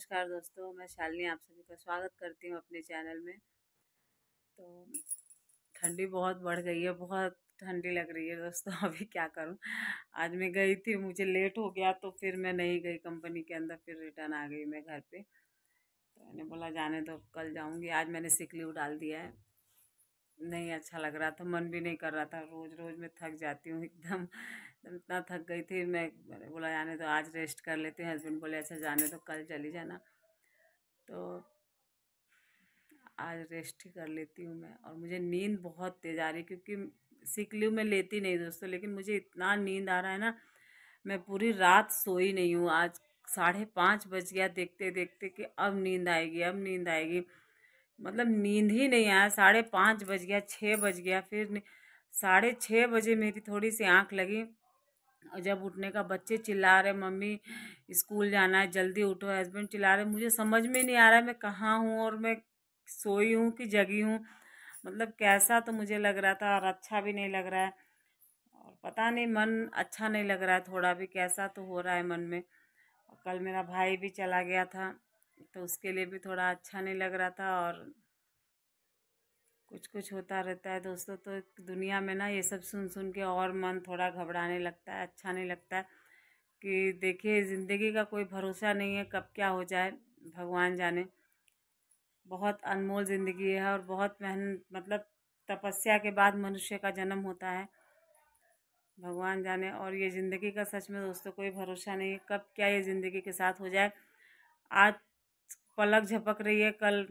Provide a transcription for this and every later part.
नमस्कार दोस्तों मैं शालिनी आप सभी का स्वागत करती हूँ अपने चैनल में तो ठंडी बहुत बढ़ गई है बहुत ठंडी लग रही है दोस्तों अभी क्या करूँ आज मैं गई थी मुझे लेट हो गया तो फिर मैं नहीं गई कंपनी के अंदर फिर रिटर्न आ गई मैं घर पे तो मैंने बोला जाने तो कल जाऊँगी आज मैंने सिकली लीव डाल दिया है नहीं अच्छा लग रहा था मन भी नहीं कर रहा था रोज़ रोज़ मैं थक जाती हूँ एकदम इतना थक गई थी मैं मैंने बोला जाने तो आज रेस्ट कर लेते हैं हस्बैंड बोले अच्छा जाने तो कल चली जाना तो आज रेस्ट ही कर लेती हूँ मैं और मुझे नींद बहुत तेज आ रही क्योंकि सीख ली मैं लेती नहीं दोस्तों लेकिन मुझे इतना नींद आ रहा है ना मैं पूरी रात सोई नहीं हूँ आज साढ़े पाँच बज गया देखते देखते कि अब नींद आएगी अब नींद आएगी मतलब नींद ही नहीं आया साढ़े पाँच बज गया छः बज गया फिर साढ़े छः बजे मेरी थोड़ी सी आँख लगी और जब उठने का बच्चे चिल्ला रहे मम्मी स्कूल जाना है जल्दी उठो हस्बैंड चिल्ला रहे मुझे समझ में नहीं आ रहा है मैं कहाँ हूँ और मैं सोई हूँ कि जगी हूँ मतलब कैसा तो मुझे लग रहा था और अच्छा भी नहीं लग रहा है और पता नहीं मन अच्छा नहीं लग रहा है थोड़ा भी कैसा तो हो रहा है मन में कल मेरा भाई भी चला गया था तो उसके लिए भी थोड़ा अच्छा नहीं लग रहा था और कुछ कुछ होता रहता है दोस्तों तो दुनिया में ना ये सब सुन सुन के और मन थोड़ा घबराने लगता है अच्छा नहीं लगता है कि देखिए ज़िंदगी का कोई भरोसा नहीं है कब क्या हो जाए भगवान जाने बहुत अनमोल ज़िंदगी है और बहुत मेहनत मतलब तपस्या के बाद मनुष्य का जन्म होता है भगवान जाने और ये ज़िंदगी का सच में दोस्तों कोई भरोसा नहीं है कब क्या ये ज़िंदगी के साथ हो जाए आज पलक झपक रही है कल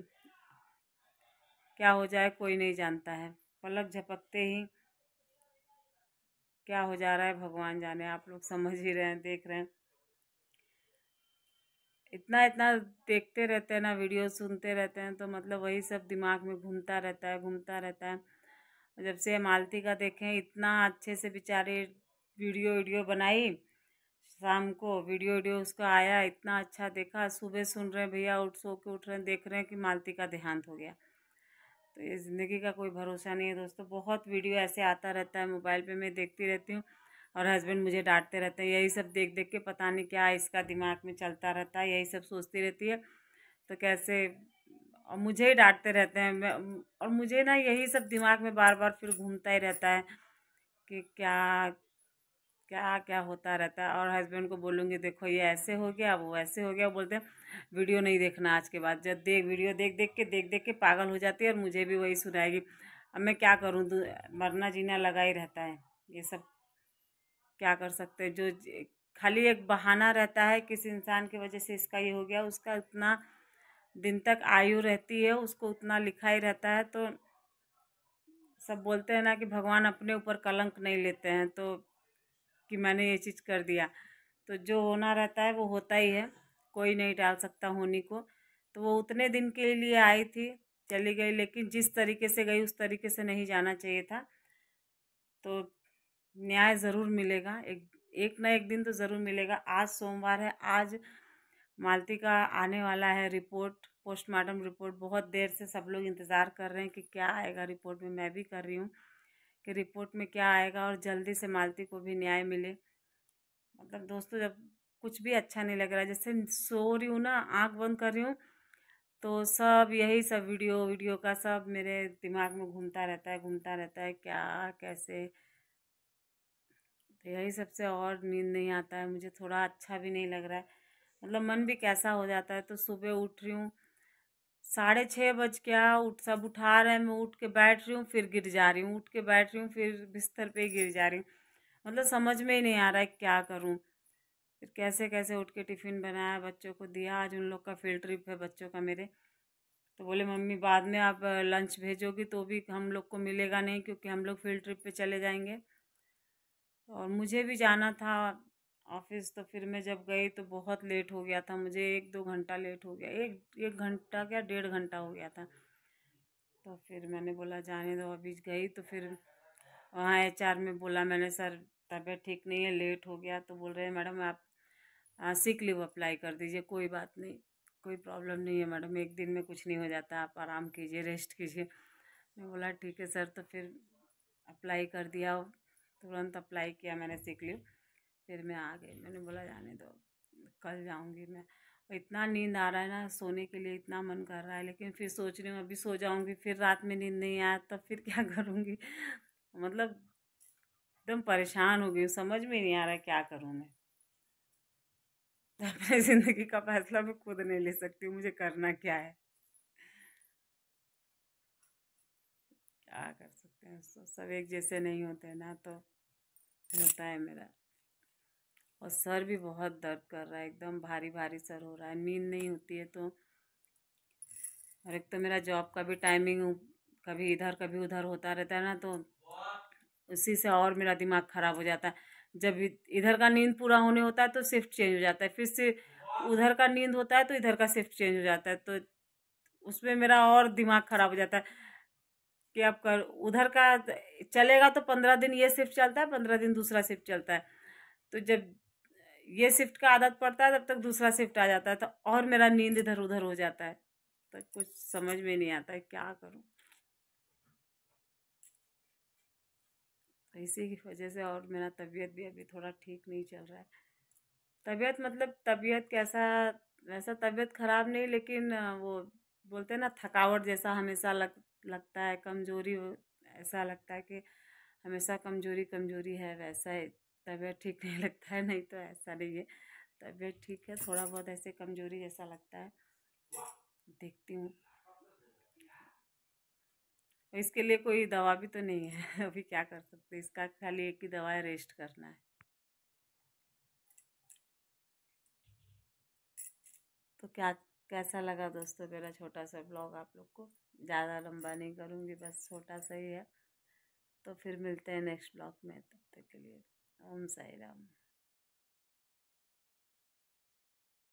क्या हो जाए कोई नहीं जानता है पलक झपकते ही क्या हो जा रहा है भगवान जाने आप लोग समझ ही रहे हैं देख रहे हैं इतना इतना देखते रहते हैं ना वीडियो सुनते रहते हैं तो मतलब वही सब दिमाग में घूमता रहता है घूमता रहता है जब से मालती का देखें इतना अच्छे से बेचारे वीडियो वीडियो बनाई शाम को वीडियो वीडियो उसका आया इतना अच्छा देखा सुबह सुन रहे हैं भैया उठ सो के उठ रहे हैं देख रहे हैं कि मालती का देहांत हो गया तो ये ज़िंदगी का कोई भरोसा नहीं है दोस्तों बहुत वीडियो ऐसे आता रहता है मोबाइल पे मैं देखती रहती हूँ और हस्बैंड मुझे डांटते रहते हैं यही सब देख देख के पता नहीं क्या इसका दिमाग में चलता रहता है यही सब सोचती रहती है तो कैसे और मुझे ही डांटते रहते हैं मैं और मुझे ना यही सब दिमाग में बार बार फिर घूमता ही रहता है कि क्या क्या क्या होता रहता है और हस्बैंड को बोलूँगी देखो ये ऐसे हो गया वो ऐसे हो गया बोलते हैं वीडियो नहीं देखना आज के बाद जब देख वीडियो देख देख के देख देख के पागल हो जाती है और मुझे भी वही सुनाएगी अब मैं क्या करूँ मरना जीना लगा ही रहता है ये सब क्या कर सकते हैं जो खाली एक बहाना रहता है किसी इंसान की वजह से इसका ये हो गया उसका उतना दिन तक आयु रहती है उसको उतना लिखा ही रहता है तो सब बोलते हैं ना कि भगवान अपने ऊपर कलंक नहीं लेते हैं तो कि मैंने ये चीज़ कर दिया तो जो होना रहता है वो होता ही है कोई नहीं डाल सकता होनी को तो वो उतने दिन के लिए आई थी चली गई लेकिन जिस तरीके से गई उस तरीके से नहीं जाना चाहिए था तो न्याय ज़रूर मिलेगा एक एक ना एक दिन तो ज़रूर मिलेगा आज सोमवार है आज मालती का आने वाला है रिपोर्ट पोस्टमार्टम रिपोर्ट बहुत देर से सब लोग इंतज़ार कर रहे हैं कि क्या आएगा रिपोर्ट में मैं भी कर रही हूँ कि रिपोर्ट में क्या आएगा और जल्दी से मालती को भी न्याय मिले मतलब दोस्तों जब कुछ भी अच्छा नहीं लग रहा जैसे सो रही हूँ ना आँख बंद कर रही हूँ तो सब यही सब वीडियो वीडियो का सब मेरे दिमाग में घूमता रहता है घूमता रहता है क्या कैसे तो यही सबसे और नींद नहीं आता है मुझे थोड़ा अच्छा भी नहीं लग रहा है मतलब मन भी कैसा हो जाता है तो सुबह उठ रही हूँ साढ़े छः बज गया उठ सब उठा रहे हैं मैं उठ के बैठ रही हूँ फिर गिर जा रही हूँ उठ के बैठ रही हूँ फिर बिस्तर पे गिर जा रही हूँ मतलब समझ में ही नहीं आ रहा है क्या करूँ फिर कैसे कैसे उठ के टिफ़िन बनाया बच्चों को दिया आज उन लोग का फील्ड ट्रिप है बच्चों का मेरे तो बोले मम्मी बाद में आप लंच भेजोगी तो भी हम लोग को मिलेगा नहीं क्योंकि हम लोग फील्ड ट्रिप पर चले जाएँगे और मुझे भी जाना था ऑफिस तो फिर मैं जब गई तो बहुत लेट हो गया था मुझे एक दो घंटा लेट हो गया एक एक घंटा क्या डेढ़ घंटा हो गया था तो फिर मैंने बोला जाने दो अभी गई तो फिर वहाँ एच में बोला मैंने सर तबीयत ठीक नहीं है लेट हो गया तो बोल रहे हैं मैडम आप सिक लीव अप्लाई कर दीजिए कोई बात नहीं कोई प्रॉब्लम नहीं है मैडम एक दिन में कुछ नहीं हो जाता आप आराम कीजिए रेस्ट कीजिए मैं बोला ठीक है सर तो फिर अप्लाई कर दिया तुरंत अप्लाई किया मैंने सिक लीव फिर मैं आ गई मैंने बोला जाने दो कल जाऊंगी मैं इतना नींद आ रहा है ना सोने के लिए इतना मन कर रहा है लेकिन फिर सोच रही हूँ अभी सो जाऊंगी फिर रात में नींद नहीं आया तब फिर क्या करूँगी मतलब एकदम परेशान हो गई हूँ समझ में नहीं आ रहा क्या करूँ मैं अपने ज़िंदगी का फैसला मैं खुद नहीं ले सकती हूँ मुझे करना क्या है क्या कर सकते हैं सब एक जैसे नहीं होते ना तो होता है मेरा और सर भी बहुत दर्द कर रहा है एकदम भारी भारी सर हो रहा है नींद नहीं होती है तो और एक तो मेरा जॉब का भी टाइमिंग कभी इधर कभी उधर होता रहता है ना तो उसी से और मेरा दिमाग ख़राब हो जाता है जब इधर का नींद पूरा होने होता है तो शिफ्ट चेंज हो जाता है फिर से उधर का नींद होता है तो इधर का शिफ्ट चेंज हो जाता है तो उसमें मेरा और दिमाग ख़राब हो जाता है कि आप कर उधर का चलेगा तो पंद्रह दिन ये शिफ्ट चलता है पंद्रह दिन दूसरा शिफ्ट चलता है तो जब ये शिफ्ट का आदत पड़ता है तब तक दूसरा शिफ्ट आ जाता है तो और मेरा नींद इधर उधर हो जाता है तो कुछ समझ में नहीं आता है क्या करूँ तो इसी की वजह से और मेरा तबीयत भी अभी थोड़ा ठीक नहीं चल रहा है तबीयत मतलब तबीयत कैसा वैसा तबीयत ख़राब नहीं लेकिन वो बोलते हैं ना थकावट जैसा हमेशा लग लगता है कमज़ोरी ऐसा लगता है कि हमेशा कमज़ोरी कमज़ोरी है वैसा है तबीयत ठीक नहीं लगता है नहीं तो ऐसा नहीं है तबीयत ठीक है थोड़ा बहुत ऐसे कमजोरी जैसा लगता है देखती हूँ इसके लिए कोई दवा भी तो नहीं है अभी क्या कर सकते इसका खाली एक ही दवा है रेस्ट करना है तो क्या कैसा लगा दोस्तों मेरा छोटा सा ब्लॉग आप लोग को ज़्यादा लंबा नहीं करूँगी बस छोटा सा ही है तो फिर मिलते हैं नेक्स्ट ब्लॉग में तब तक के लिए Onu sayıram.